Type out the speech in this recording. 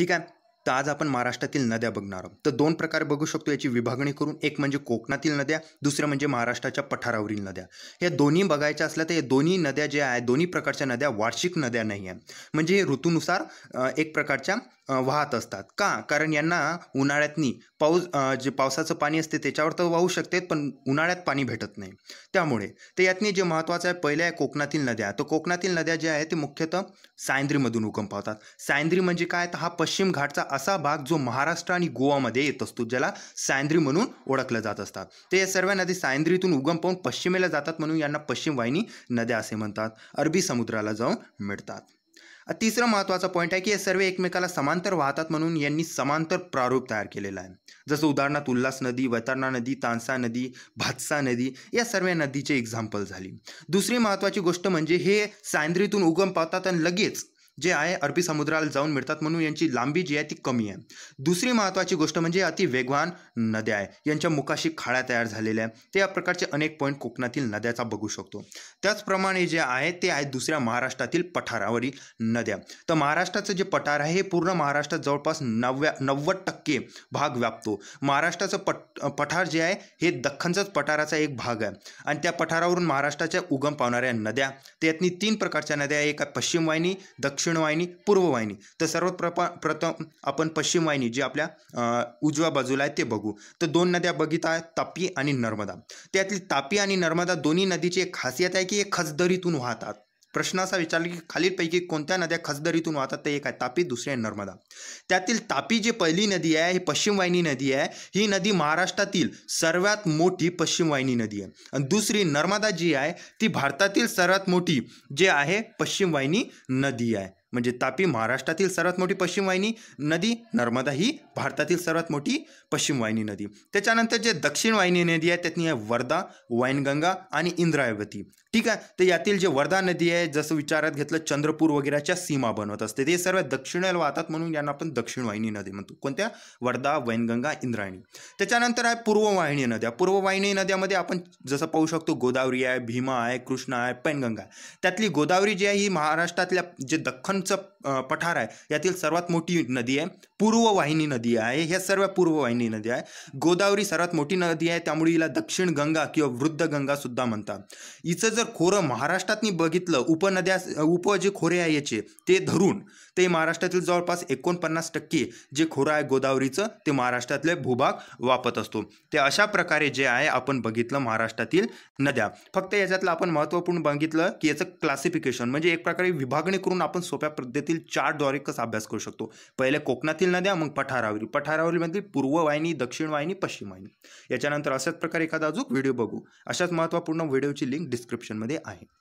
ठीक आहे तर आज आपण महाराष्ट्रातील नद्या बघणार आहोत तर दोन प्रकार बघू शकतो याची विभागणी करून एक म्हणजे कोकणातील नद्या दुसरं म्हणजे महाराष्ट्राच्या पठारावरील नद्या या दोन्ही बघायच्या असल्या तर या दोन्ही नद्या ज्या आहेत दोन्ही प्रकारच्या नद्या वार्षिक नद्या नाही आहेत म्हणजे ऋतूनुसार एक प्रकारच्या वाहत असतात का कारण यांना उन्हाळ्यातनी पाऊस जे पावसाचं पाणी असते त्याच्यावर तर वाहू शकते पण उन्हाळ्यात पाणी भेटत नाही त्यामुळे ते यातनी जे महत्त्वाचं आहे पहिलं आहे कोकणातील नद्या तर कोकणातील नद्या ज्या आहेत ते मुख्यतः सायंद्रीमधून उगम पावतात सायंद्री म्हणजे काय तर हा पश्चिम घाटचा असा भाग जो महाराष्ट्र आणि गोवामध्ये येत असतो ज्याला सायंद्री म्हणून ओळखलं जात असतात ते या सर्व नदी सायंद्रीतून उगम पाहून पश्चिमेला जातात म्हणून यांना पश्चिम वाहिनी नद्या असे म्हणतात अरबी समुद्राला जाऊन मिळतात तिसरा महत्त्वाचा पॉईंट आहे की हे सर्व एकमेकाला समांतर वाहतात म्हणून यांनी समांतर प्रारूप तयार केलेला आहे जसं उदाहरणार्थ उल्हास नदी वैतरणा नदी तानसा नदी भातसा नदी या सर्व नदीचे एक्झाम्पल झाली दुसरी महत्त्वाची गोष्ट म्हणजे हे सायंद्रीतून उगम पावतात आणि लगेच जे आहे अरबी समुद्राला जाऊन मिळतात म्हणून यांची लांबी जी आहे ती कमी आहे दुसरी महत्त्वाची गोष्ट म्हणजे अति वेगवान नद्या आहे यांच्या मुखाशी खाळ्या तयार झालेल्या आहे ते या प्रकारचे अनेक पॉईंट कोकणातील नद्याचा बघू शकतो त्याचप्रमाणे जे आहे ते आहे दुसऱ्या महाराष्ट्रातील पठारावरील नद्या तर महाराष्ट्राचं जे पठार आहे हे पूर्ण महाराष्ट्रात जवळपास नव्या नव्वद टक्के भाग व्यापतो महाराष्ट्राचं पट पठार जे आहे हे दख्खनचाच पठाराचा एक भाग आहे आणि त्या पठारावरून महाराष्ट्राच्या उगम पावणाऱ्या नद्या त्यातनी तीन प्रकारच्या नद्या एक पश्चिम वाहिनी दक्षिण दक्षिण वाहिनी पूर्व वाहिनी तर सर्वात प्रपा प्रथम आपण पश्चिम वाहिनी जी आपल्या उजव्या बाजूला आहे ते बघू तर दोन नद्या बघित आहेत तापी आणि नर्मदा त्यातली तापी आणि नर्मदा दोन्ही नदीची एक खासियत आहे की हे खजदरीतून वाहतात प्रश्न असा विचारला की खालीलपैकी कोणत्या नद्या खचदरीतून वाहतात तर एक आहे तापी दुसरी आहे नर्मदा त्यातील तापी जी पहिली नदी आहे ही पश्चिम वाहिनी नदी आहे ही नदी महाराष्ट्रातील सर्वात मोठी पश्चिम वाहिनी नदी आहे आणि दुसरी नर्मदा जी आहे ती भारतातील सर्वात मोठी जे आहे पश्चिम वाहिनी नदी आहे म्हणजे तापी महाराष्ट्रातील सर्वात मोठी पश्चिम वाहिनी नदी नर्मदा ही भारतातील सर्वात मोठी पश्चिम वाहिनी नदी त्याच्यानंतर जे दक्षिण वाहिनी नदी आहे त्यातनी आहे वर्धा वैनगंगा आणि इंद्रायवती ठीक आहे तर यातील जे वर्धा नदी आहे जसं विचारात घेतलं चंद्रपूर वगैरेच्या सीमा बनवत असते ते सर्व दक्षिणेला वाहतात म्हणून यांना आपण दक्षिण वाहिनी नदी म्हणतो कोणत्या वर्धा वैनगंगा इंद्रायणी त्याच्यानंतर आहे पूर्व वाहिनी नद्या पूर्व वाहिनी नद्यामध्ये आपण जसं पाहू शकतो गोदावरी आहे भीमा आहे कृष्णा आहे पैनगंगा त्यातली गोदावरी जी आहे ही महाराष्ट्रातल्या जे दख्खन उंच पठार आहे यातील सर्वात मोठी नदी आहे पूर्व वाहिनी नदी आहे ह्या सर्व पूर्व वाहिनी नदी आहे गोदावरी सर्वात मोठी नदी आहे त्यामुळे हिला दक्षिण गंगा किंवा वृद्ध गंगा सुद्धा म्हणतात हिचं जर खोरं महाराष्ट्रातनी बघितलं उपनद्या उप जे खोरे आहे याचे ते धरून ते महाराष्ट्रातील जवळपास एकोणपन्नास टक्के जे खोरं आहे गोदावरीचं ते महाराष्ट्रातले भूभाग वापत असतो ते अशा प्रकारे जे आहे आपण बघितलं महाराष्ट्रातील नद्या फक्त याच्यातलं आपण महत्त्वपूर्ण बघितलं की याचं क्लासिफिकेशन म्हणजे एक प्रकारे विभागणी करून आपण सोप्या पद्धतील द्वारे कसा अभ्यास करू शकतो पहिले कोकणातील नद्या मग पठारावरील म्हणजे पूर्व वाहिनी दक्षिण वाहिनी पश्चिम वाहिनी याच्यानंतर अशाच प्रकारे एखादा अजून व्हिडिओ बघू अशाच महत्त्वपूर्ण व्हिडिओची लिंक डिस्क्रिप्शनमध्ये आहे